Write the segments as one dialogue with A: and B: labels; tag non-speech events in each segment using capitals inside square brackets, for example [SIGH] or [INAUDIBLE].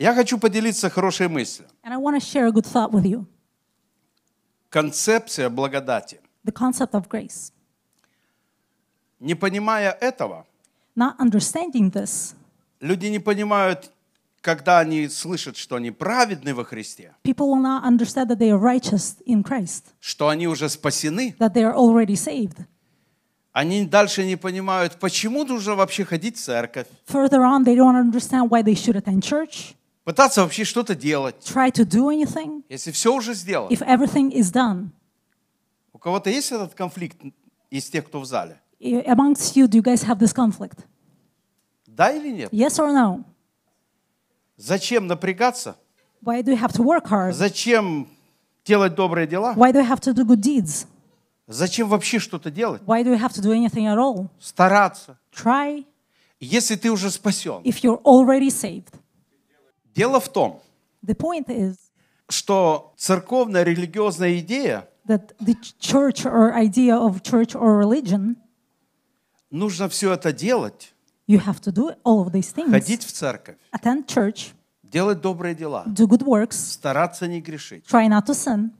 A: Я хочу поделиться хорошей мыслью.
B: And I want to share a good thought with you.
A: Концепция благодати.
B: The concept of grace.
A: Не понимая этого,
B: Not understanding this,
A: люди не понимают, когда они слышат, что они праведны во Христе,
B: people will not understand that they are righteous in Christ,
A: что они уже спасены,
B: that they are already saved.
A: Они дальше не понимают, почему нужно вообще ходить в церковь.
B: Further on, they don't understand why they should attend church.
A: Пытаться вообще что-то делать.
B: Try to do anything.
A: Если все уже сделано. If everything is done. У кого-то есть этот конфликт из тех, кто в зале?
B: Amongst you, do you guys have this conflict?
A: Да или нет? Yes or no? Зачем напрягаться? Why do you have to work hard? Зачем делать добрые
B: дела? Why do you have to do good deeds? Зачем вообще что-то делать? Why do you have to do anything at all?
A: Стараться. Try. Если ты уже спасен.
B: If you're already saved.
A: Дело в том, the point is, что церковная религиозная идея
B: that the church or idea of church or religion,
A: нужно все это делать,
B: you have to do all of these things, ходить в церковь, attend
A: church, делать добрые дела, do good works, стараться не грешить,
B: try not to sin,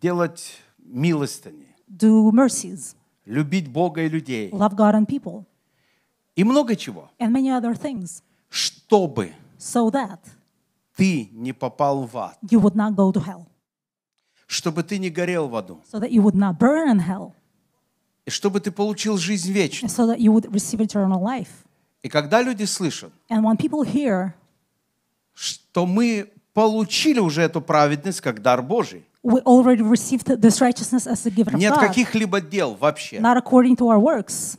A: делать милостыни, do mercies, любить Бога и людей,
B: love God and people,
A: и много чего,
B: and many other things,
A: чтобы so that ты не попал в ад.
B: You would not go to hell.
A: Чтобы ты не горел в аду.
B: So that you would not burn in hell.
A: И чтобы ты получил жизнь вечную. So that
B: you would receive
A: eternal life. И когда люди слышат,
B: And when people hear,
A: что мы получили уже эту праведность как дар Божий,
B: we already received this righteousness as a gift of Нет каких-либо
A: дел вообще.
B: Not according to our
A: works.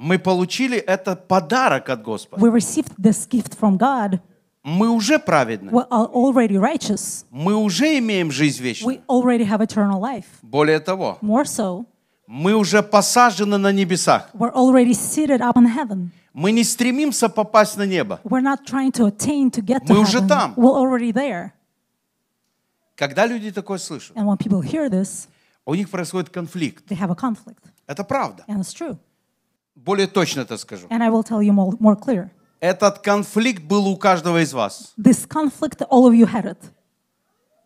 A: Мы получили это подарок от Господа.
B: We received this gift from
A: God. Мы уже праведны. We are already righteous. Мы уже имеем жизнь вечную. We
B: already have eternal life.
A: Более того,
B: More so,
A: мы уже посажены на небесах. We're
B: already seated up in heaven.
A: Мы не стремимся попасть на небо.
B: We're not trying to attain to get to Мы heaven. уже там. We're already there.
A: Когда люди такое слышат,
B: And when people hear this,
A: у них происходит конфликт. They have a conflict. Это правда. And it's true более точно это скажу. And
B: I will tell you more, more clear.
A: Этот конфликт был у каждого из вас.
B: This conflict, all of you had it.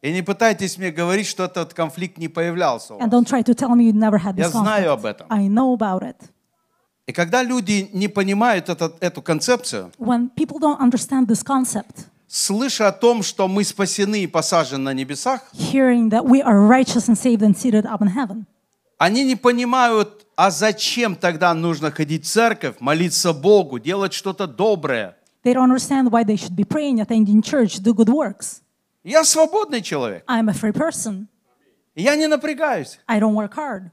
A: И не пытайтесь мне говорить, что этот конфликт не появлялся.
B: And don't try to tell me you never had this Я знаю об этом. I know about it.
A: И когда люди не понимают этот, эту концепцию,
B: When people don't understand this concept,
A: слыша о том, что мы спасены и посажены на небесах,
B: hearing that we are righteous and saved and seated up in heaven,
A: они не понимают а зачем тогда нужно ходить в церковь, молиться Богу, делать что-то доброе?
B: They don't understand why they should be praying, attending church, do good works.
A: Я свободный человек. I'm a free person. Я не напрягаюсь. I don't work hard.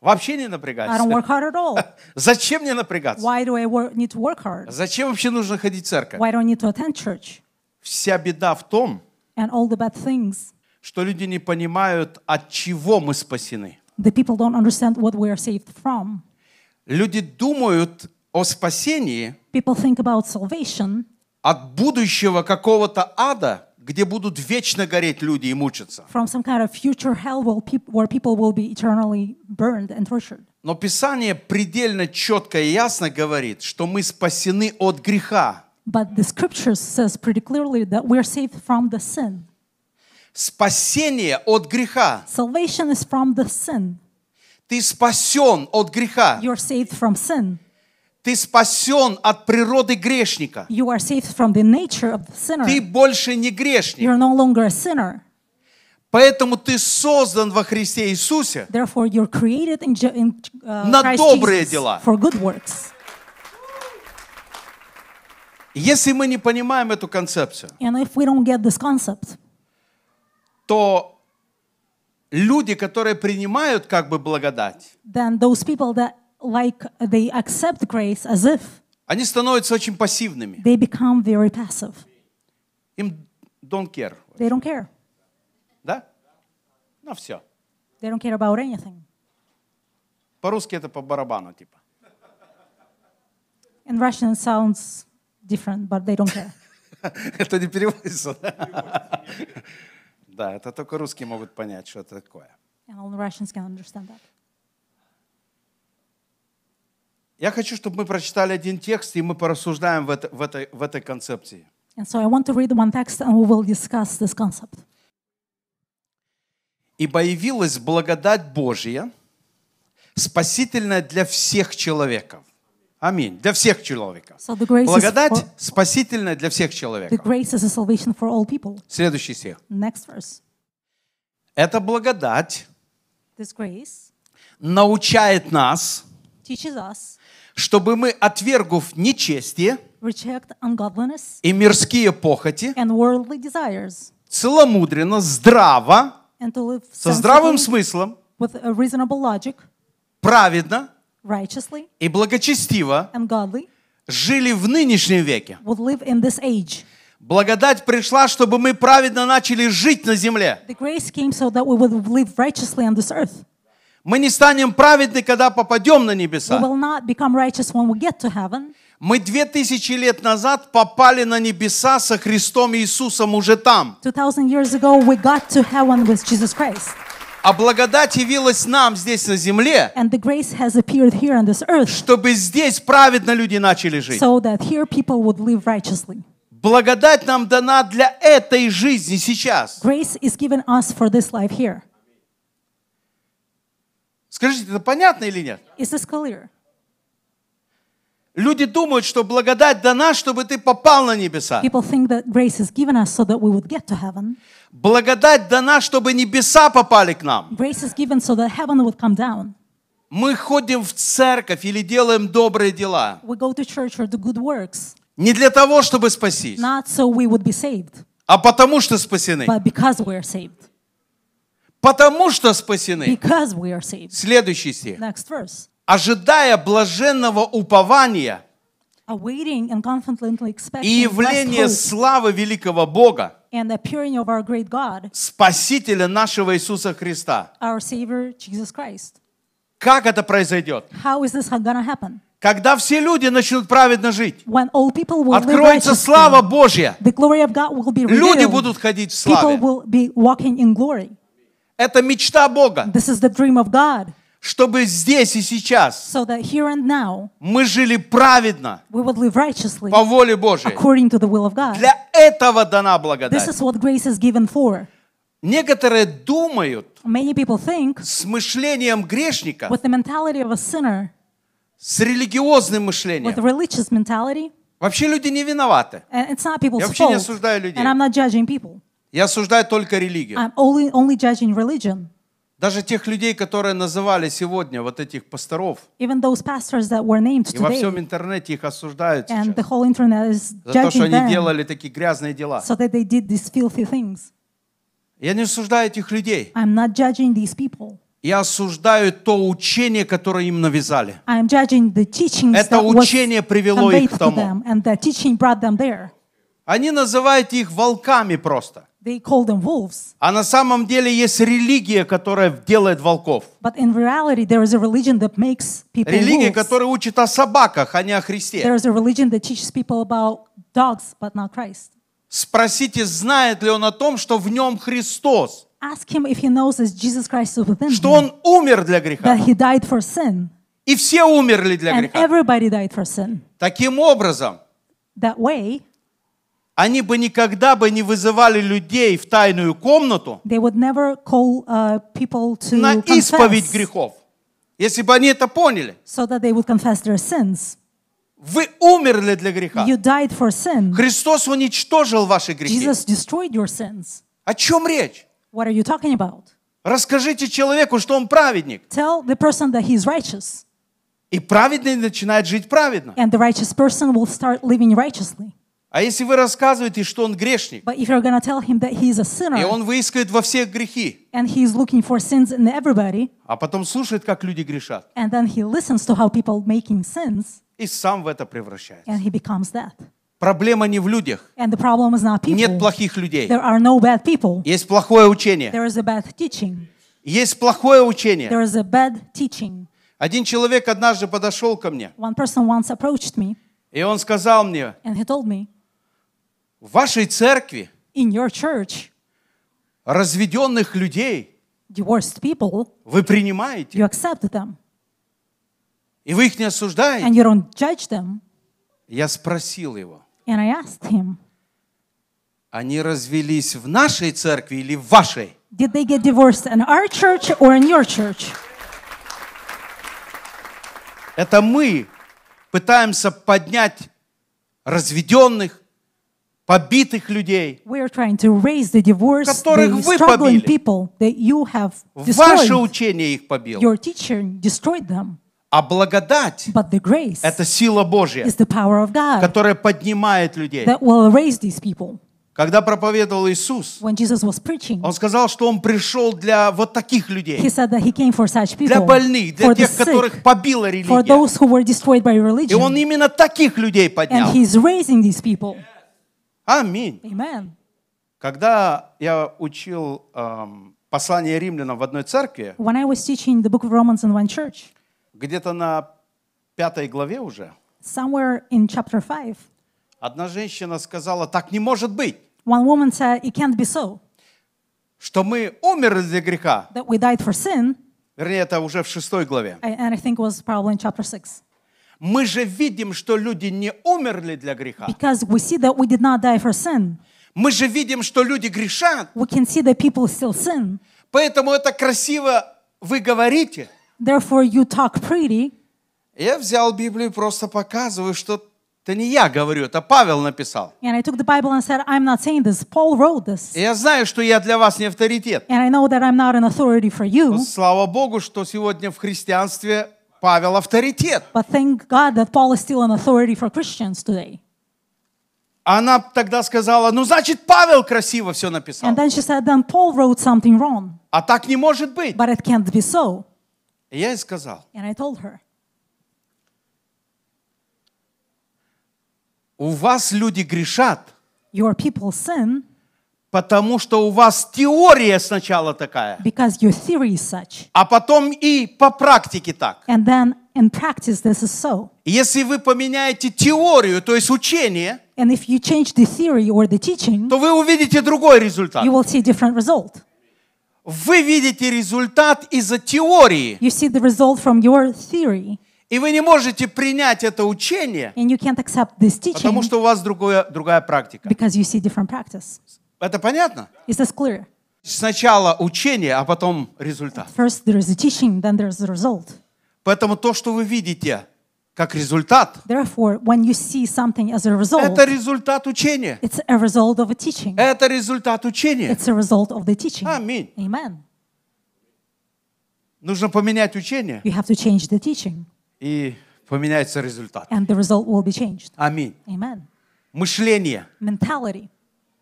A: Вообще не напрягаюсь. I don't work hard at all. [LAUGHS] Зачем мне напрягаться? Why do I work, need to work hard? Зачем вообще нужно ходить в церковь? Why
B: do I need to attend church?
A: Вся беда в том,
B: And all the bad things,
A: что люди не понимают, от чего мы спасены.
B: The people don't understand what we are saved from.
A: Люди думают о спасении
B: people think about salvation,
A: от будущего какого-то ада, где будут вечно гореть люди и мучиться.
B: From some kind of future hell where people will be eternally burned and tortured.
A: Но Писание предельно четко и ясно говорит, что мы спасены от греха.
B: But the scriptures says pretty clearly that we're saved from the sin.
A: Спасение от греха. Salvation is from the sin. Ты спасен от греха. You are saved from sin. Ты спасен от природы грешника. You
B: are saved from the nature of the sinner. Ты
A: больше не грешник. You're
B: no longer a sinner.
A: Поэтому ты создан во Христе Иисусе Therefore, you're created in, in,
B: uh, на Christ добрые Jesus дела.
A: For good works. Если мы не понимаем эту концепцию,
B: And if we don't get this concept,
A: то люди, которые принимают как бы благодать,
B: then those people that like they accept grace as if,
A: они становятся очень пассивными. They
B: become very passive.
A: Им don't care. They don't care. Да? Ну все.
B: They don't care about anything.
A: По-русски это по барабану типа.
B: In Russian it sounds different, but they don't care.
A: это не переводится. Да, это только русские могут понять, что это такое.
B: And only can that.
A: Я хочу, чтобы мы прочитали один текст, и мы порассуждаем в, это, в, этой, в этой концепции.
B: And so I want to read one text and we will discuss this concept.
A: Ибо явилась благодать Божья, спасительная для всех человеков. Аминь. Для всех человека. So Благодать for... спасительная для всех человека. Следующий стих.
B: Next verse.
A: Эта благодать
B: This grace
A: научает нас,
B: us,
A: чтобы мы, отвергнув нечестие и мирские похоти, and
B: desires,
A: целомудренно, здраво,
B: со здравым
A: смыслом, with a logic, праведно, и благочестиво and godly жили в нынешнем веке. Would live in this age. Благодать пришла, чтобы мы праведно начали жить на земле.
B: Мы не станем праведны, когда попадем на небеса. We when we get to
A: Мы две тысячи лет назад попали на небеса со Христом Иисусом уже там. 2000 years ago we got to heaven with Jesus Christ. А благодать явилась нам здесь на земле, And the grace has here on this earth чтобы здесь праведно люди начали жить. so
B: that here would live
A: Благодать нам дана для этой жизни сейчас. Grace is given us
B: for this life here.
A: Скажите, это понятно или нет? Is this clear? Люди думают, что благодать дана, чтобы ты попал на небеса. People
B: think that grace is given us so that we would get to heaven.
A: Благодать дана, чтобы небеса попали к нам.
B: Grace is given so that heaven would come down.
A: Мы ходим в церковь или делаем добрые дела. We go to church or do good works. Не для того, чтобы спастись. Not so we would be saved. А потому что спасены. But
B: because we are saved.
A: Потому что спасены. Because we are saved. Следующий стих.
B: Next verse
A: ожидая блаженного упования
B: и явления
A: славы великого Бога, Спасителя нашего Иисуса Христа. Как это произойдет? Когда все люди начнут праведно жить, откроется слава Божья, люди будут ходить в славе. Это мечта Бога чтобы здесь и сейчас
B: so that here and now
A: мы жили праведно we would live righteously по воле Божией.
B: According to the will of God.
A: Для этого дана благодать. This is what grace is given for. Некоторые
B: думают Many people think, с мышлением грешника, with the mentality of a sinner,
A: с религиозным мышлением, with religious mentality, вообще люди не виноваты.
B: And it's not people's Я вообще fault, не осуждаю людей. And I'm not judging people.
A: Я осуждаю только религию. I'm
B: only, only judging religion.
A: Даже тех людей, которые называли сегодня вот этих пасторов.
B: Even today. И во всем
A: интернете их осуждают
B: сейчас. за то, что они делали
A: такие грязные дела.
B: So
A: Я не осуждаю этих людей. Я осуждаю то учение, которое им навязали.
B: Это учение привело их к тому.
A: Они называют их волками просто. They call them wolves. А на самом деле есть религия, которая делает волков.
B: But in reality, there is a religion that makes people Религия, wolves.
A: которая учит о собаках, а не о Христе. There is
B: a religion that teaches people about dogs, but not Christ.
A: Спросите, знает ли он о том, что в нем Христос.
B: Ask him if he knows that Jesus Christ is within Что
A: him, он умер для греха. That
B: he died for sin.
A: И все умерли для And греха.
B: everybody died for sin.
A: Таким образом, That way, они бы никогда бы не вызывали людей в тайную комнату They would
B: never call, uh, people to на confess, исповедь
A: грехов, если бы они это поняли.
B: So that they would confess their sins.
A: Вы умерли для греха. You died for sin. Христос уничтожил ваши грехи. Jesus destroyed your sins. О чем речь? What are you
B: talking about? Расскажите человеку, что он праведник. Tell the person that he is righteous. И праведный начинает жить праведно. And the righteous person will start living righteously.
A: А если вы рассказываете, что он грешник, But
B: if you're going to tell him that he is a sinner, и он
A: выискивает во всех грехи,
B: and he is looking for sins in everybody,
A: а потом слушает, как люди грешат,
B: and then he listens to how people making sins,
A: и сам в это превращается.
B: And he becomes that.
A: Проблема не в людях.
B: And the problem is not people.
A: Нет плохих людей. There
B: are no bad people.
A: Есть плохое учение. There
B: is a bad teaching.
A: Есть плохое учение. There is
B: a bad teaching.
A: Один человек однажды подошел ко мне.
B: One person once approached me.
A: И он сказал мне,
B: And he told me,
A: в вашей церкви in your church, разведенных людей divorced people, вы принимаете. You accept them. И вы их не осуждаете. And
B: you don't judge them.
A: Я спросил его.
B: And I asked him,
A: они развелись в нашей церкви или в вашей?
B: Did they get divorced in our church or in your church?
A: Это мы пытаемся поднять разведенных, побитых людей,
B: которых вы побили. People that you have Ваше учение
A: их побило. А благодать grace это сила Божья,
B: God,
A: которая поднимает людей. Когда проповедовал Иисус, Он сказал, что Он пришел для вот таких людей,
B: people, для больных, для тех, sick, которых побила религия. И Он
A: именно таких людей поднял. Аминь. Amen. Когда я учил эм, послание римлянам в одной церкви,
B: When I was teaching the book of Romans
A: где-то на пятой главе уже,
B: somewhere in chapter five,
A: одна женщина сказала, так не может быть,
B: one woman said, It can't be so,
A: что мы умерли для греха.
B: That we died for sin,
A: вернее, это уже в шестой главе.
B: And I think it was probably in
A: chapter six. Мы же видим, что люди не умерли для греха.
B: Because we see that we did not die for sin.
A: Мы же видим, что люди грешат. We can see that people still sin. Поэтому это красиво вы говорите. Therefore you talk pretty. Я взял Библию и просто показываю, что это не я говорю, это Павел написал.
B: And I took the Bible and said, I'm not saying this. Paul wrote this.
A: я знаю, что я для вас не авторитет. And I know that I'm not an authority for you. Но слава Богу, что сегодня в христианстве Павел
B: авторитет. But thank God that Paul is still an authority for Christians today.
A: Она тогда сказала, ну значит Павел красиво все написал. And then
B: she said, then Paul wrote something wrong.
A: А так не может быть. But it can't be so. И я ей сказал.
B: And I told her.
A: У вас люди грешат. Your people sin. Потому что у вас теория сначала такая. your is such. А потом и по практике так.
B: And then in practice this is so.
A: Если вы поменяете теорию, то есть учение, And if you
B: change the theory or the teaching, то вы увидите другой результат. You will see different result.
A: Вы видите результат из-за теории. You see the
B: result from your theory.
A: И вы не можете принять это учение, And you can't accept this teaching, потому что у вас другое, другая практика. Because you see different practice. Это понятно? Is this clear? Сначала учение, а потом результат.
B: First there is a teaching, then there is a result.
A: Поэтому то, что вы видите как результат,
B: Therefore, when you see something as a result, это
A: результат
B: учения. It's a result of a teaching. Это результат учения. It's a result of the teaching. Аминь. Amen.
A: Нужно поменять учение.
B: You have to change the teaching.
A: И поменяется результат.
B: And the result will be changed.
A: Аминь. Amen. Мышление.
B: Mentality.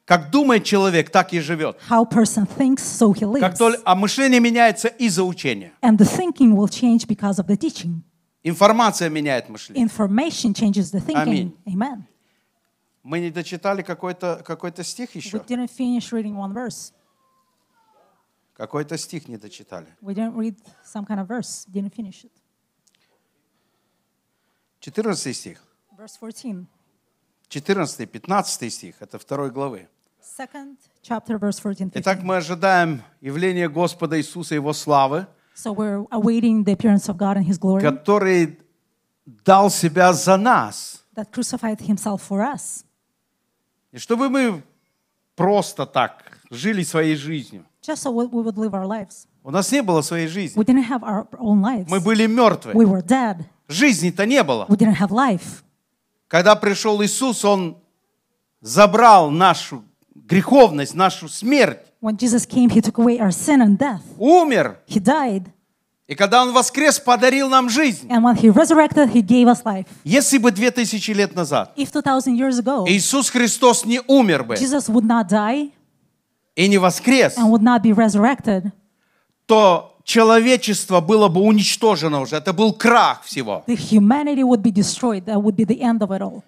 A: Как думает человек, так и живет.
B: How person thinks, so he lives. Как только,
A: а мышление меняется из-за учения. And
B: the thinking will change because of the teaching.
A: Информация меняет мышление.
B: Information changes the thinking. Аминь. Amen.
A: Мы не дочитали какой-то какой стих еще. We didn't finish reading one verse. Какой-то стих не дочитали.
B: We didn't read some kind of verse. Didn't finish it.
A: 14 стих.
B: Verse 14.
A: 14-15 стих, это второй главы.
B: Second chapter, verse 14,
A: 15. Итак, мы ожидаем явления Господа Иисуса и Его славы,
B: so we're awaiting the appearance of God and His glory,
A: который дал себя за нас.
B: That crucified himself for us.
A: И чтобы мы просто так жили своей жизнью.
B: Just so we would live our lives.
A: У нас не было своей жизни. We didn't have our own lives. Мы были мертвы. We were dead. Жизни-то не было. We didn't have life. Когда пришел Иисус, Он забрал нашу греховность, нашу смерть.
B: When Jesus came, he took away our sin and death. Умер. He died.
A: И когда Он воскрес, подарил нам жизнь. And when he
B: resurrected, he gave us life.
A: Если бы 2000 лет назад If 2000 years ago, Иисус Христос не умер бы Jesus
B: would not die,
A: и не воскрес,
B: and would not be resurrected,
A: то человечество было бы уничтожено уже. Это был крах всего. The humanity would be destroyed. That would be the end of it all.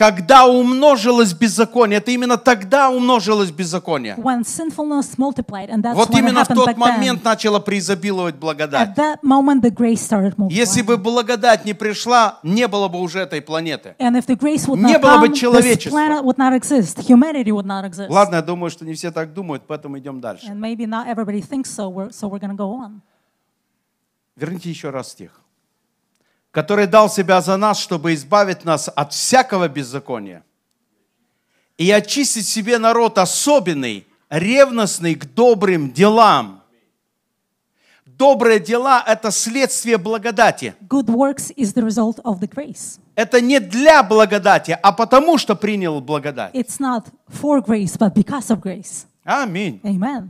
A: Когда умножилось беззаконие, это именно тогда умножилось беззаконие.
B: When and that's вот именно в тот момент then.
A: начала преизобиловать благодать. At that
B: moment the grace
A: Если бы благодать не пришла, не было бы уже этой планеты.
B: And if the grace would не было бы человечества. This would not exist. would not exist. Ладно,
A: я думаю, что не все так думают, поэтому идем дальше. And
B: maybe not so, we're, so we're go on.
A: Верните еще раз стих который дал себя за нас, чтобы избавить нас от всякого беззакония и очистить себе народ особенный, ревностный к добрым делам. Добрые дела – это следствие благодати. Good works is the result of the grace. Это не для благодати, а потому что принял благодать.
B: It's not for grace, but because of grace. Аминь. Amen.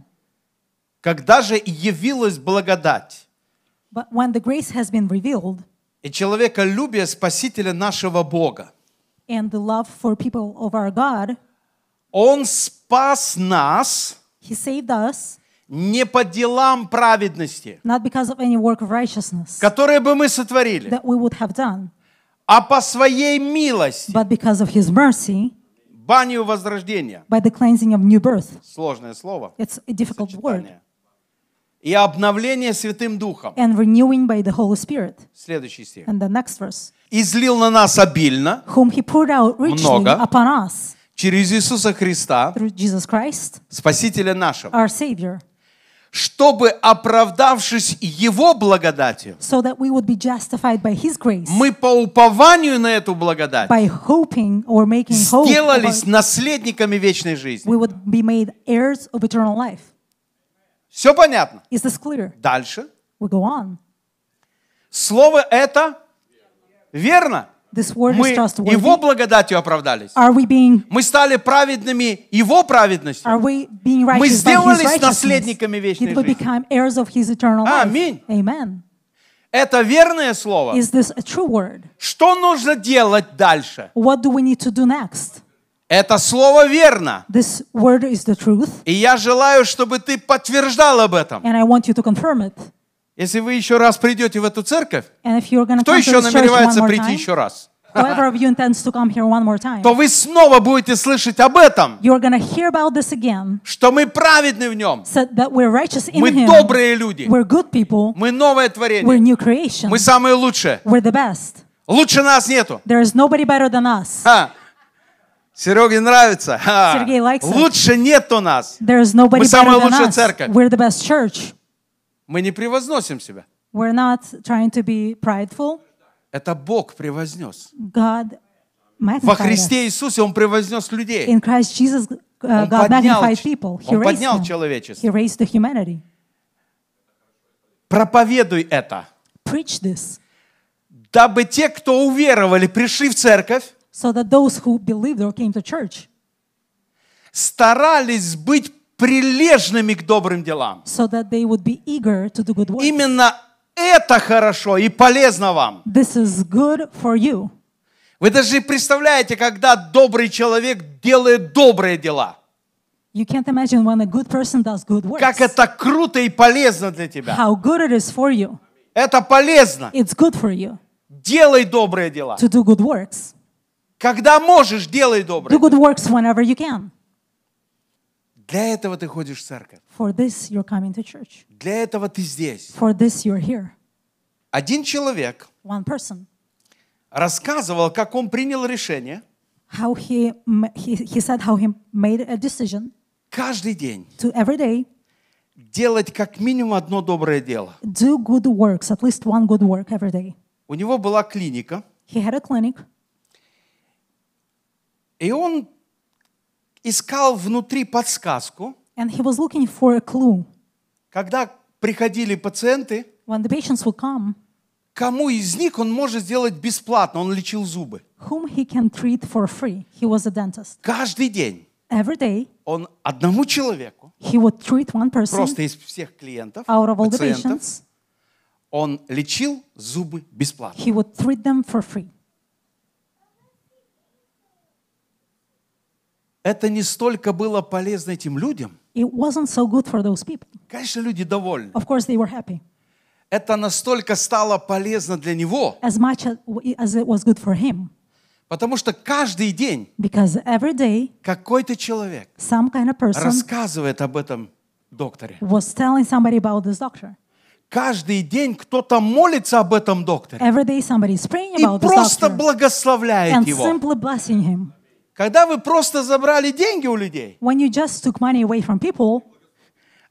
A: Когда же явилась благодать?
B: But when the grace has been revealed,
A: и человеколюбие Спасителя нашего Бога.
B: And the love for people of our God.
A: Он спас нас He saved us, не по делам праведности, not because of any work of righteousness которые бы мы сотворили, that we would
B: have done, а
A: по своей милости,
B: but because of His mercy,
A: банию возрождения.
B: By the cleansing of new birth.
A: Сложное слово.
B: It's a difficult сочетание. word
A: и обновление Святым Духом.
B: And renewing by the Holy Spirit.
A: Следующий стих. And the
B: next verse.
A: Излил на нас обильно,
B: whom he poured out richly много, upon us,
A: через Иисуса Христа, through
B: Jesus Christ,
A: Спасителя нашего, our Savior, чтобы, оправдавшись Его благодатью,
B: so that we would be justified by His
A: grace, мы по упованию на эту благодать by
B: hoping or making hope сделались
A: наследниками вечной жизни.
B: We would be made heirs of eternal life.
A: Все понятно. Is this clear? Дальше. We go on. Слово это верно. This word мы is Его благодатью оправдались.
B: Are we being...
A: Мы стали праведными Его праведностью.
B: Are we being мы сделались наследниками вечной жизни. Аминь.
A: Это верное слово? Is this a true word? Что нужно делать дальше? What do we need to do next? Это слово верно. This word is the truth. И я желаю, чтобы ты подтверждал об этом. And I want you to confirm it. Если вы еще раз придете в эту церковь, кто еще намеревается прийти time, еще раз?
B: Time,
A: то вы снова будете слышать об этом,
B: again,
A: что мы праведны в Нем,
B: so мы him, добрые люди, people, мы новое творение, мы самые лучшие,
A: лучше нас нету. There is nobody better than us. Ха. Сереге нравится. Сергей likes it. Лучше нет у нас. There's nobody Мы самая лучшая us. церковь.
B: We're the best church.
A: Мы не превозносим себя.
B: We're not trying to be prideful.
A: Это Бог превознес.
B: God Во Христе
A: Иисусе Он превознес людей.
B: In Christ Jesus, uh, God magnified people. He он поднял them. человечество. He raised the humanity.
A: Проповедуй это. Preach this. Дабы те, кто уверовали, пришли в церковь so that those who believed or came to church старались быть прилежными к добрым делам. So that they would be eager to do good works. Именно это хорошо и полезно вам. This is good for you. Вы даже представляете, когда добрый человек делает добрые дела.
B: You can't imagine when a good person does good works.
A: Как это круто и полезно для тебя.
B: How good it is for you. Это полезно. It's good for you.
A: Делай добрые дела. To
B: do good works.
A: Когда можешь, делай доброе. Do
B: good works whenever you can.
A: Для этого ты ходишь в церковь.
B: For this you're coming to church.
A: Для этого ты здесь.
B: For this you're here.
A: Один человек
B: One person.
A: рассказывал, как он принял решение.
B: How he, he, he said how he made a decision
A: каждый день
B: to every day
A: делать как минимум одно доброе дело.
B: Do good works, at least one good work every day.
A: У него была клиника. He had a clinic. И он искал внутри подсказку. And he was looking for a clue. Когда приходили пациенты, When the patients will come, кому из них он может сделать бесплатно? Он лечил зубы.
B: Whom he can treat for free. He was a dentist.
A: Каждый день Every day, он одному человеку,
B: he would treat one person, просто из
A: всех клиентов, out of all пациентов, the patients, он лечил зубы бесплатно. He would
B: treat them for free.
A: это не столько было полезно этим людям.
B: It wasn't so good for those people.
A: Конечно, люди довольны.
B: Of course, they were happy.
A: Это настолько стало полезно для него.
B: As much as it was good for him.
A: Потому что каждый день какой-то человек
B: some kind of person
A: рассказывает об этом докторе.
B: Was telling somebody about this doctor.
A: Каждый день кто-то молится об этом докторе.
B: Every day somebody is
A: praying about и this просто doctor, благословляет and его. Simply blessing him. Когда вы просто забрали деньги у людей, When you just took money away from people,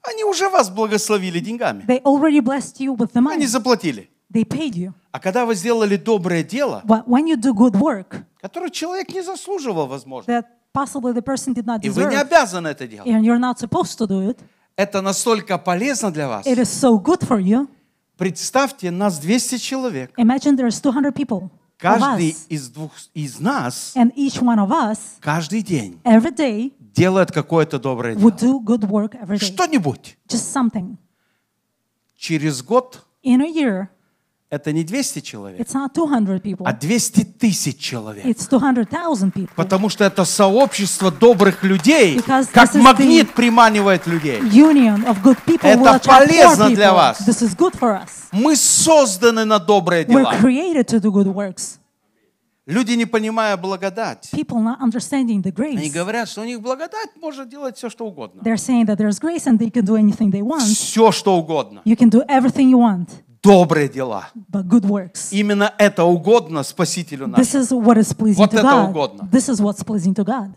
A: они уже вас благословили деньгами. They already blessed you with the money. Они заплатили. They paid you. А когда вы сделали доброе дело, But when you do good work, которое человек не заслуживал, возможно, that possibly
B: the person did not deserve, и вы не обязаны
A: это делать, and you're not supposed to do it, это настолько полезно для вас. It is so
B: good for you.
A: Представьте, нас 200 человек.
B: Imagine there's 200 people каждый
A: из двух из нас
B: and each one of us,
A: каждый день
B: every day,
A: делает какое-то доброе дело.
B: Do good work every day. Что-нибудь. Just something.
A: Через год
B: in a year,
A: это не 200 человек,
B: 200 а
A: 200 тысяч человек.
B: 200,
A: Потому что это сообщество добрых людей, Because как магнит приманивает людей.
B: это полезно для вас.
A: Мы созданы на добрые дела. Люди, не понимая благодать, они говорят, что у них благодать может делать все, что угодно. Все, что угодно добрые дела. But good works. Именно это угодно Спасителю нашему.
B: вот это God. угодно. This is what's pleasing to God.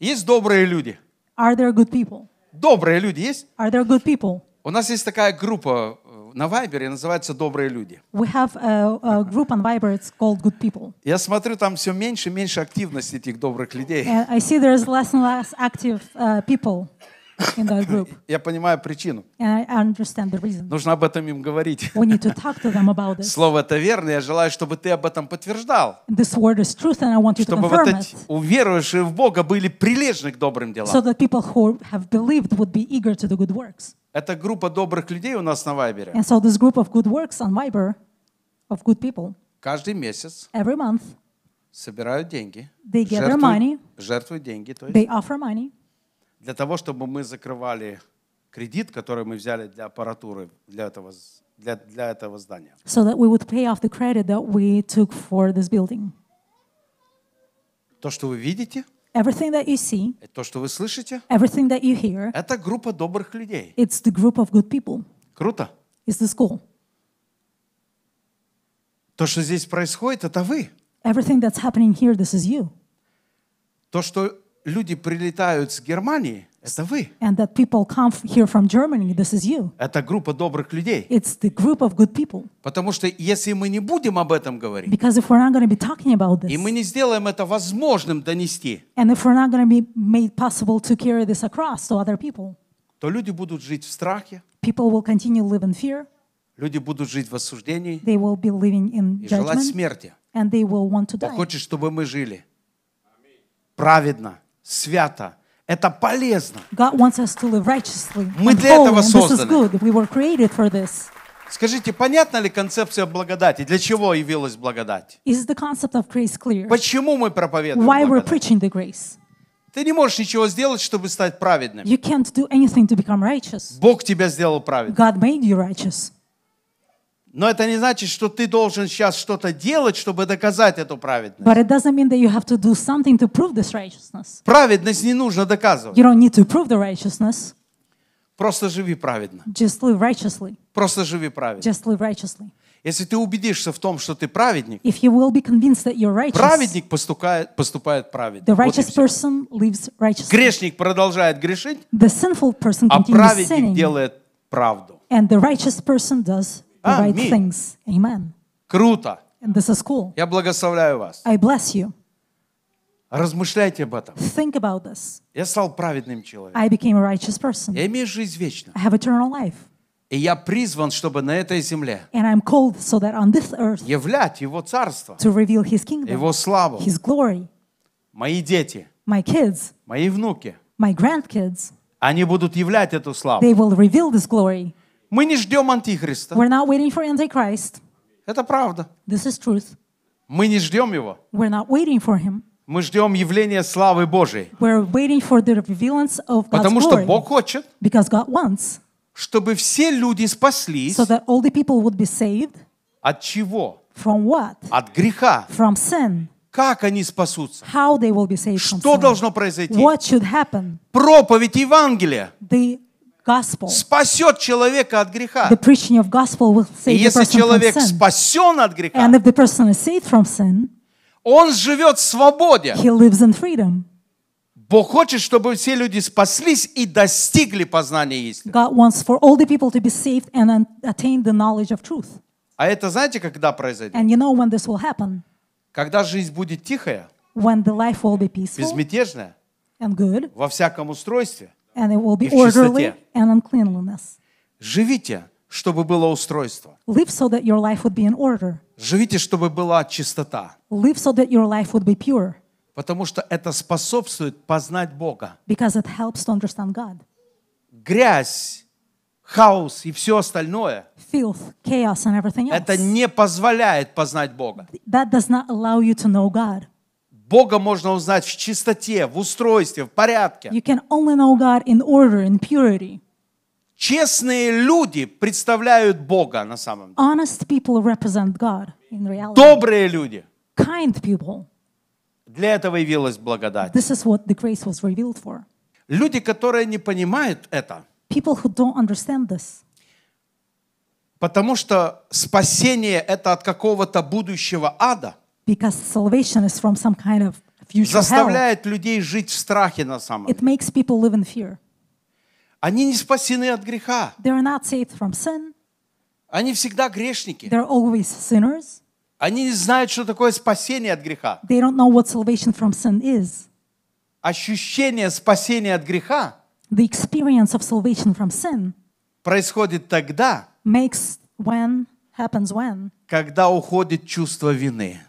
A: Есть добрые люди?
B: Are there good people?
A: Добрые люди есть?
B: Are there good people?
A: У нас есть такая группа э, на Вайбере, называется «Добрые люди».
B: We have a, a group on Viber, it's called Good People.
A: Я смотрю, там все меньше и меньше активности этих добрых людей. And I see
B: there's less and less active uh, people in that group.
A: Я понимаю причину.
B: I understand the reason.
A: Нужно об этом им говорить. We need to talk
B: to them about this.
A: Слово это верно, я желаю, чтобы ты об этом подтверждал.
B: This word is truth, and I want you чтобы to confirm вот эти
A: it. уверовавшие в Бога были прилежны к добрым делам. So that people
B: who have believed would be eager to do good works.
A: Это группа добрых людей у нас на Вайбере. And so this
B: group of good works on Viber, of good people.
A: Каждый месяц. Every month. Собирают деньги. They give their money. Жертвуют деньги, то есть. They
B: offer money
A: для того, чтобы мы закрывали кредит, который мы взяли для аппаратуры, для этого, для, для этого здания.
B: So that we would pay off the credit that we took for this building.
A: То, что вы видите,
B: Everything that you see,
A: то, что вы слышите, everything that you hear, это группа добрых людей.
B: It's the group of good people. Круто. It's the school.
A: То, что здесь происходит, это вы.
B: Everything that's happening here, this is you.
A: То, что люди прилетают с Германии, это вы.
B: And that people come here from Germany, this is you.
A: Это группа добрых людей.
B: It's the group of good people.
A: Потому что если мы не будем об этом говорить, Because
B: if we're not going to be talking about this,
A: и мы не сделаем это возможным донести,
B: and if we're not going to be made possible to carry this across to other people,
A: то люди будут жить в страхе.
B: People will continue live in fear.
A: Люди будут жить в осуждении.
B: They will be living in judgment, и желать смерти. And they will want to die. Бог
A: хочет, чтобы мы жили праведно свято. Это полезно.
B: God wants us to live righteously. Мы для этого созданы.
A: Скажите, понятна ли концепция благодати? Для чего явилась благодать?
B: Is the concept of grace clear?
A: Почему мы проповедуем Why благодать?
B: We're preaching the grace?
A: Ты не можешь ничего сделать, чтобы стать праведным. You can't
B: do anything to become righteous.
A: Бог тебя сделал праведным.
B: God made you righteous.
A: Но это не значит, что ты должен сейчас что-то делать, чтобы доказать эту праведность. But
B: it doesn't mean that you have to do something to prove this righteousness.
A: Праведность не нужно доказывать. You don't
B: need to prove the righteousness.
A: Просто живи праведно.
B: Just live righteously.
A: Просто живи праведно.
B: Just live righteously.
A: Если ты убедишься в том, что ты праведник, If
B: you will be convinced that you're righteous, праведник
A: поступает, поступает праведно. The righteous вот
B: person lives righteously.
A: Грешник продолжает грешить,
B: the sinful person а праведник sinning,
A: делает правду.
B: And the righteous person does the right Аминь. things. Amen. Круто. And this is cool.
A: Я благословляю вас.
B: I bless you.
A: Размышляйте об этом.
B: Think about this.
A: Я стал праведным человеком. I became
B: a righteous person.
A: Я имею жизнь вечную.
B: I have eternal life.
A: И я призван, чтобы на этой земле
B: And I'm called so that on this earth
A: являть Его Царство,
B: to reveal his kingdom, Его славу. His glory.
A: Мои дети,
B: my kids,
A: мои внуки,
B: my grandkids,
A: они будут являть эту славу. They
B: will reveal this glory.
A: Мы не ждем Антихриста. We're
B: not waiting for Antichrist. Это правда. This is truth.
A: Мы не ждем его.
B: We're not waiting for him.
A: Мы ждем явления славы Божьей.
B: We're waiting for the revealance of God's Потому что glory. Бог хочет, Because God wants,
A: чтобы все люди спаслись. So
B: that all the people would be saved.
A: От чего?
B: From what?
A: От греха. From sin. Как они спасутся? How they will be saved Что from sin. должно произойти? What should happen? Проповедь Евангелия. The gospel, спасет человека от греха. The
B: preaching of gospel will save И если the person человек from sin.
A: спасен от греха, And if
B: the person is saved from sin,
A: он живет в свободе. He lives
B: in freedom.
A: Бог хочет, чтобы все люди спаслись и достигли познания истины.
B: God wants for all the people to be saved and attain the knowledge of truth.
A: А это знаете, когда произойдет?
B: And you know when this will happen.
A: Когда жизнь будет тихая,
B: when the life will be peaceful,
A: безмятежная, and good, во всяком устройстве,
B: and it will be orderly and uncleanliness.
A: Живите, чтобы было устройство.
B: Live so that your life would be in order.
A: Живите, чтобы была чистота.
B: Live so that your life would be pure.
A: Потому что это способствует познать Бога.
B: Because it helps to understand God.
A: Грязь, хаос и все остальное
B: Filth, chaos and everything else.
A: это не позволяет познать Бога.
B: That does not allow you to know God.
A: Бога можно узнать в чистоте, в устройстве, в
B: порядке. You can only know God in order, in purity.
A: Честные люди представляют Бога на самом
B: деле. Honest people represent God in reality.
A: Добрые люди.
B: Kind people.
A: Для этого явилась благодать. This
B: is what the grace was revealed
A: for. Люди, которые не понимают это.
B: People who don't understand this.
A: Потому что спасение это от какого-то будущего ада
B: because salvation is from some kind of
A: future hell. заставляет людей жить в страхе на самом It
B: деле. makes people live in fear.
A: Они не спасены от греха. They are not saved from sin. Они всегда грешники. They're always
B: sinners.
A: Они не знают, что такое спасение от греха.
B: They don't know what salvation from sin is.
A: Ощущение спасения от греха
B: The experience of salvation from sin
A: происходит тогда,
B: makes when happens when
A: когда уходит чувство вины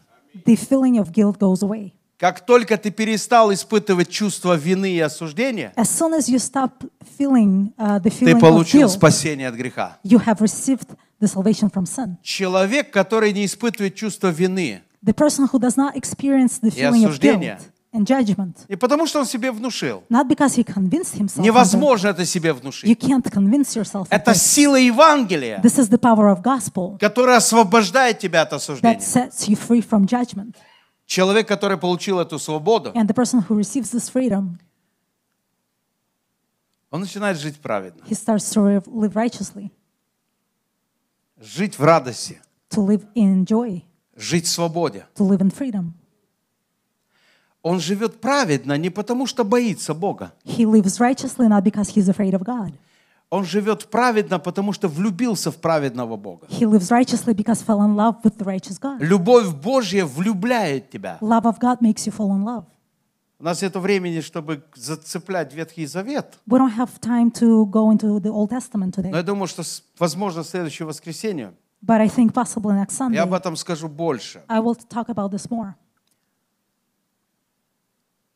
B: the feeling of guilt goes away.
A: Как только ты перестал испытывать чувство вины и осуждения,
B: as soon as you stop feeling, uh, the feeling ты получил of guilt,
A: спасение от греха.
B: You have received the salvation from sin.
A: Человек, который не испытывает чувство вины
B: the person who does not experience the и feeling of guilt and judgment.
A: И потому что он себе внушил.
B: Not because he convinced himself Невозможно
A: это себе внушить. You can't convince yourself это сила Евангелия, this
B: is the power of gospel,
A: которая освобождает тебя от осуждения. That
B: sets you free from judgment.
A: Человек, который получил эту свободу, and
B: the person who receives this freedom,
A: он начинает жить праведно. He
B: starts to live righteously.
A: Жить в радости.
B: To live in joy.
A: Жить в свободе.
B: To live in freedom
A: он живет праведно не потому, что боится Бога.
B: He lives righteously not because he's afraid of God.
A: Он живет праведно, потому что влюбился в праведного Бога. He
B: lives righteously because fell in love with the righteous God.
A: Любовь Божья влюбляет тебя.
B: Love of God makes you fall in love.
A: У нас нет времени, чтобы зацеплять Ветхий Завет.
B: We don't have time to go into the Old Testament today. Но
A: я думаю, что, возможно, в следующее воскресенье
B: But I think possibly next Sunday, я
A: об этом скажу больше.
B: I will talk about this more.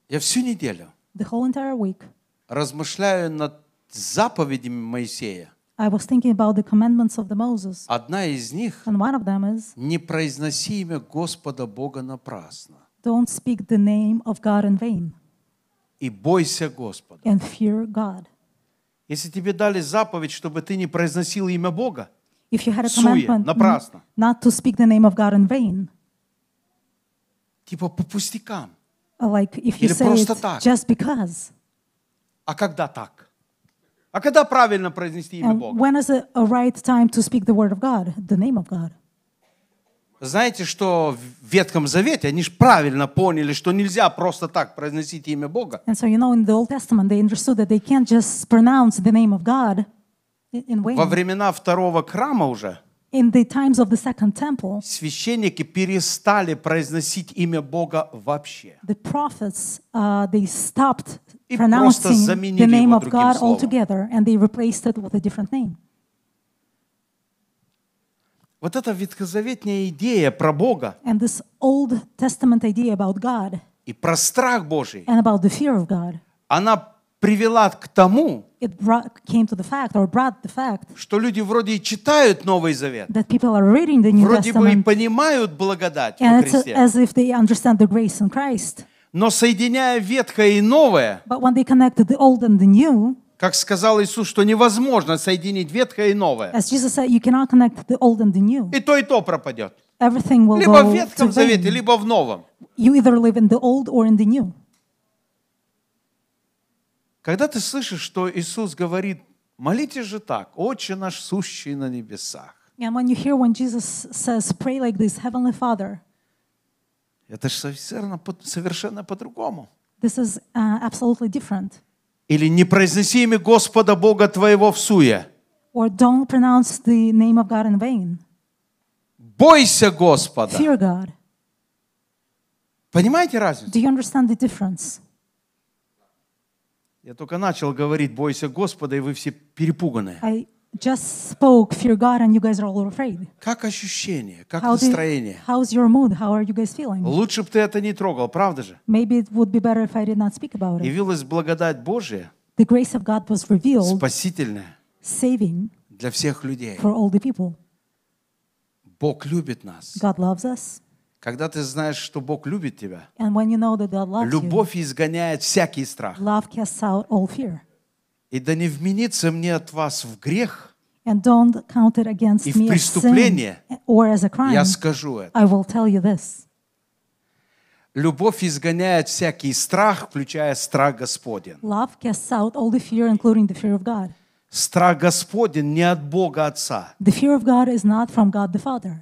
A: Я всю неделю
B: the whole entire week,
A: размышляю над заповедями Моисея.
B: I was thinking about the commandments of the Moses.
A: Одна из них
B: And one of them is,
A: «Не произноси имя Господа Бога напрасно».
B: Don't speak the name of God in vain.
A: И бойся Господа.
B: And fear God.
A: Если тебе дали заповедь, чтобы ты не произносил имя Бога, If you had a commandment напрасно.
B: Not to speak the name of God in vain.
A: Типа по пустякам
B: like if you Или say просто it так. just because.
A: А когда так? А когда правильно произнести имя And Бога?
B: when is a, a right time to speak the word of God, the name of God?
A: Знаете, что в Ветхом Завете они же правильно поняли, что нельзя просто так произносить имя Бога.
B: And so you know in the Old Testament they understood that they can't just pronounce the name of God in vain. Во
A: времена второго храма уже
B: in the times of the second temple,
A: священники перестали произносить имя Бога вообще.
B: The prophets, uh, they stopped и просто pronouncing the name его of другим God словом. altogether, and they replaced it with a different name.
A: Вот эта ветхозаветная идея про Бога
B: And this Old Testament idea about God
A: и про страх Божий, and
B: about the fear of God,
A: она привела к тому,
B: it brought, came to the fact, or brought the fact,
A: что люди вроде и читают Новый Завет,
B: that people are reading the New вроде Testament, бы и
A: понимают благодать во Христе, as
B: if they understand the grace in Christ.
A: но соединяя Ветхое и Новое, But
B: when they connected the old and the new,
A: как сказал Иисус, что невозможно соединить Ветхое и Новое. As Jesus
B: said, you cannot connect the old and the new.
A: И то, и то пропадет.
B: Everything will либо go в Ветхом Завете,
A: либо в Новом.
B: You either live in the old or in the new.
A: Когда ты слышишь, что Иисус говорит, молите же так, Отче наш сущий на небесах.
B: And when you hear when Jesus says, pray like this, Heavenly Father.
A: Это же совершенно, совершенно по-другому.
B: This is uh, absolutely different.
A: Или не произноси имя Господа Бога твоего в суе.
B: Or don't pronounce the name of God in vain.
A: Бойся Господа. Fear God. Понимаете разницу?
B: Do you understand the difference?
A: Я только начал говорить, бойся Господа, и вы все перепуганы.
B: I just spoke, fear God, and you guys are all afraid.
A: Как ощущение, как how настроение?
B: You, how's your mood? How are you guys feeling?
A: Лучше бы ты это не трогал, правда же?
B: Maybe it would be better if I did not speak about it.
A: Явилась благодать Божья.
B: The grace of God was revealed.
A: Спасительная.
B: Saving.
A: Для всех людей. For
B: all the people.
A: Бог любит нас.
B: God loves us.
A: Когда ты знаешь, что Бог любит тебя, you know любовь you, изгоняет всякий страх. И да не вменится мне от вас в грех
B: и в преступление, crime, я скажу это.
A: Любовь изгоняет всякий страх, включая страх Господен.
B: Fear,
A: страх Господен не от Бога Отца.
B: The fear of God is not from God the Father.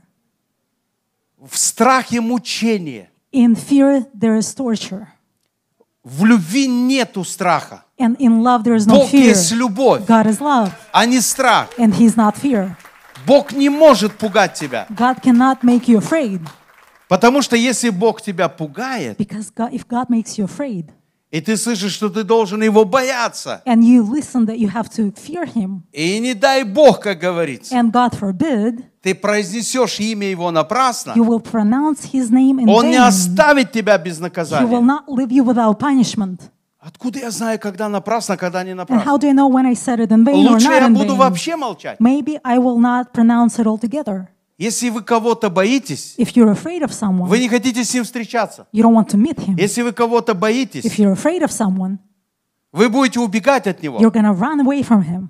B: В страхе мучение. In fear there is torture.
A: В любви нету страха.
B: And in love there is no Бог fear. есть любовь, God is love.
A: а не страх.
B: And he's not fear.
A: Бог не может пугать тебя. God cannot make you afraid. Потому что если Бог тебя пугает, Because God, if God makes you afraid, и ты слышишь, что ты должен его бояться.
B: And you listen that you have to fear him.
A: И не дай Бог, как говорится.
B: And God forbid,
A: ты произнесешь имя его напрасно. You
B: will pronounce his name in он vain. не
A: оставит тебя без наказания. He will
B: not leave you without punishment.
A: Откуда я знаю, когда напрасно, когда не напрасно?
B: Лучше я буду вообще молчать. Maybe I will not pronounce it altogether.
A: Если вы кого-то боитесь,
B: if you're afraid of someone,
A: вы не хотите с ним встречаться. You don't want to meet him. Если вы кого-то боитесь, if
B: you're afraid of someone,
A: вы будете убегать от него. You're
B: gonna run away from him.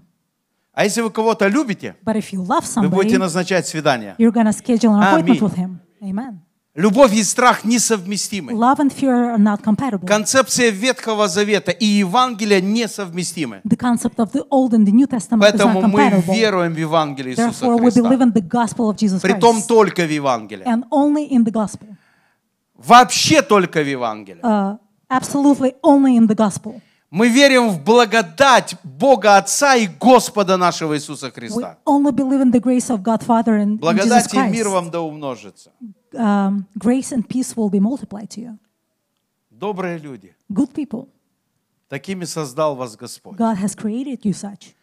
A: А если вы кого-то любите, But if you
B: love somebody, вы будете назначать
A: свидание. You're
B: gonna schedule an appointment Аминь. with him. Amen.
A: Любовь и страх несовместимы. Love and fear are not compatible. Концепция Ветхого Завета и Евангелия несовместимы.
B: The concept of the Old and the New Testament Поэтому мы веруем
A: в Евангелие Иисуса Therefore, Христа. We believe in
B: the gospel of Jesus Притом
A: только в Евангелие.
B: And only in the gospel.
A: Вообще только в Евангелие.
B: Uh, absolutely only in the gospel.
A: Мы верим в благодать Бога Отца и Господа нашего Иисуса Христа.
B: We Благодать и мир
A: вам да умножится
B: um, grace and peace will be multiplied to you.
A: Добрые люди. Good people. Такими создал вас Господь. God
B: has created you such.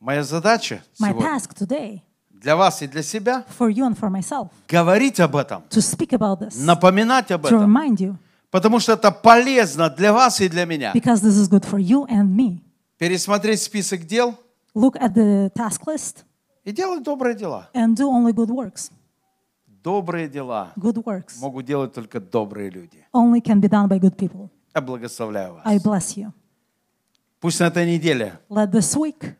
A: Моя задача My сегодня
B: task today
A: для вас и для себя
B: for you and for myself,
A: говорить об этом, to
B: speak about this,
A: напоминать об to этом, remind you, потому что это полезно для вас и для меня. because
B: this is good for you
A: and me. Пересмотреть список дел
B: look at the task list и делать добрые дела. and do only good works.
A: Добрые дела good works могут делать только добрые люди.
B: Only can be done by good people.
A: Я благословляю вас.
B: I bless you.
A: Пусть на этой неделе
B: Let this week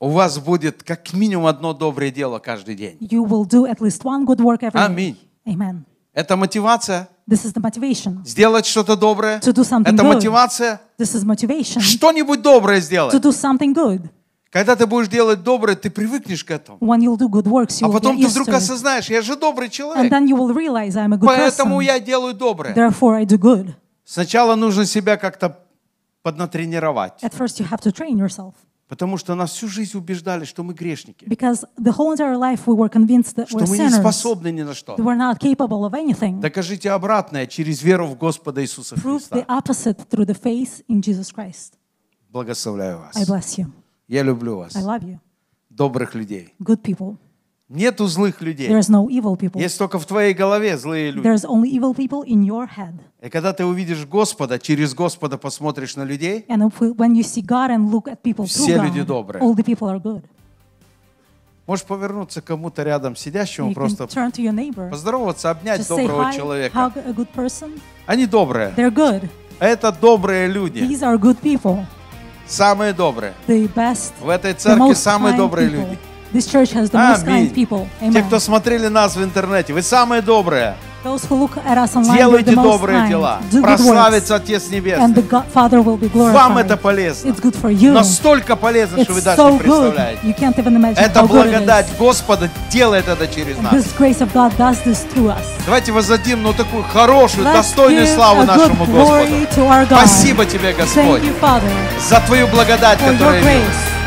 A: у вас будет как минимум одно доброе дело каждый день.
B: You will do at least one good work every Аминь. Day. Amen.
A: Это мотивация.
B: This is the motivation.
A: Сделать что-то доброе. To do something Это good. мотивация. This is motivation. Что-нибудь доброе сделать. To do
B: something good.
A: Когда ты будешь делать доброе, ты привыкнешь к этому. works, а потом ты вдруг осознаешь, я же добрый человек.
B: Поэтому person. я
A: делаю доброе. Сначала нужно себя как-то поднатренировать. Потому что нас всю жизнь убеждали, что мы грешники.
B: the whole life we were that что we're мы не способны ни на что. That we're not of
A: Докажите обратное через веру в Господа Иисуса Христа. Prove
B: the the faith in Jesus
A: Благословляю вас. I bless you. Я люблю вас. I love you. Добрых людей. Good people. Нету злых людей. There is no evil people. Есть только в твоей голове злые люди. There is
B: only evil people in your head.
A: И когда ты увидишь Господа, через Господа посмотришь на людей,
B: and when you see God and look at people все God, люди добрые. All the people are good.
A: Можешь повернуться к кому-то рядом сидящему, you просто neighbor, поздороваться, обнять доброго hi, человека. Они добрые. They're good. Это добрые люди. These are good people. Самые добрые.
B: The best,
A: в этой церкви самые добрые люди.
B: This church the most Аминь. kind people. Amen. Те, кто
A: смотрели нас в интернете, вы самые добрые.
B: Делайте добрые дела. Прославится
A: Отец Небесный. Вам это полезно. Настолько полезно, что вы даже не
B: представляете. Это благодать
A: Господа делает это через нас. Давайте воздадим ну такую хорошую, достойную славу нашему Господу. Спасибо тебе, Господь, за Твою благодать, которая есть.